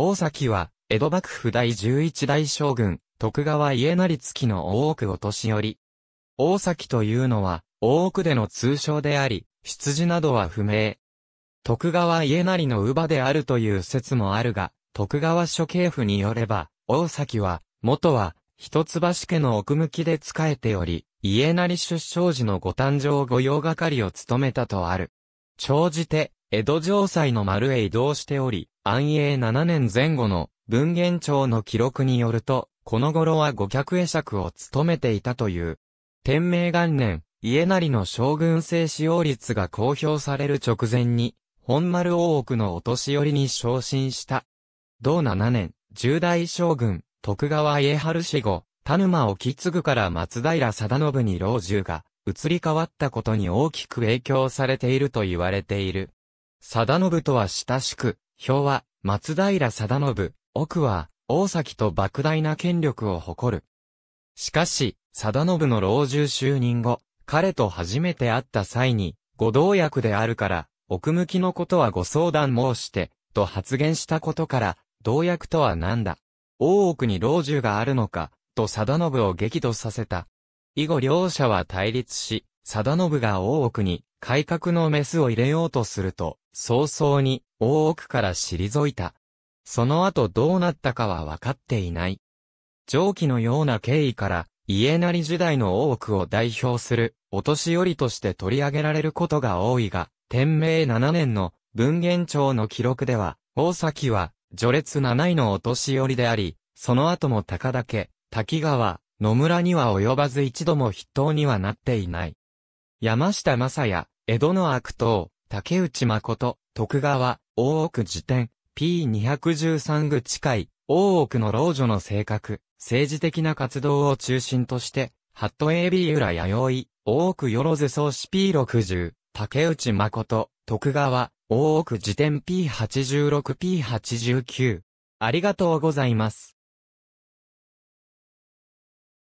大崎は、江戸幕府第11代将軍、徳川家成月の大奥お年寄り。大崎というのは、大奥での通称であり、出自などは不明。徳川家成の乳母であるという説もあるが、徳川諸慶府によれば、大崎は、元は、一橋家の奥向きで仕えており、家成出生時のご誕生御用係を務めたとある。長じて、江戸城塞の丸へ移動しており、安永7年前後の文言帳の記録によると、この頃は五脚会釈を務めていたという。天明元年、家成の将軍制使用率が公表される直前に、本丸大奥のお年寄りに昇進した。同7年、十代将軍、徳川家春死後、田沼を継ぐから松平定信に老中が移り変わったことに大きく影響されていると言われている。定信とは親しく、表は、松平定信、奥は、大崎と莫大な権力を誇る。しかし、定信の老中就任後、彼と初めて会った際に、ご同役であるから、奥向きのことはご相談申して、と発言したことから、同役とは何だ。大奥に老中があるのか、と定信を激怒させた。以後両者は対立し、定信が大奥に改革のメスを入れようとすると、早々に大奥から退いた。その後どうなったかは分かっていない。上記のような経緯から、家なり時代の大奥を代表する、お年寄りとして取り上げられることが多いが、天明7年の文元朝の記録では、大崎は、序列7位のお年寄りであり、その後も高岳、滝川、野村には及ばず一度も筆頭にはなっていない。山下正也、江戸の悪党、竹内誠、徳川、大奥辞典、P213 近い、大奥の老女の性格、政治的な活動を中心として、ハット AB 浦弥生、大奥よろず創始 P60、竹内誠、徳川、大奥辞典 P86、P89。ありがとうございます。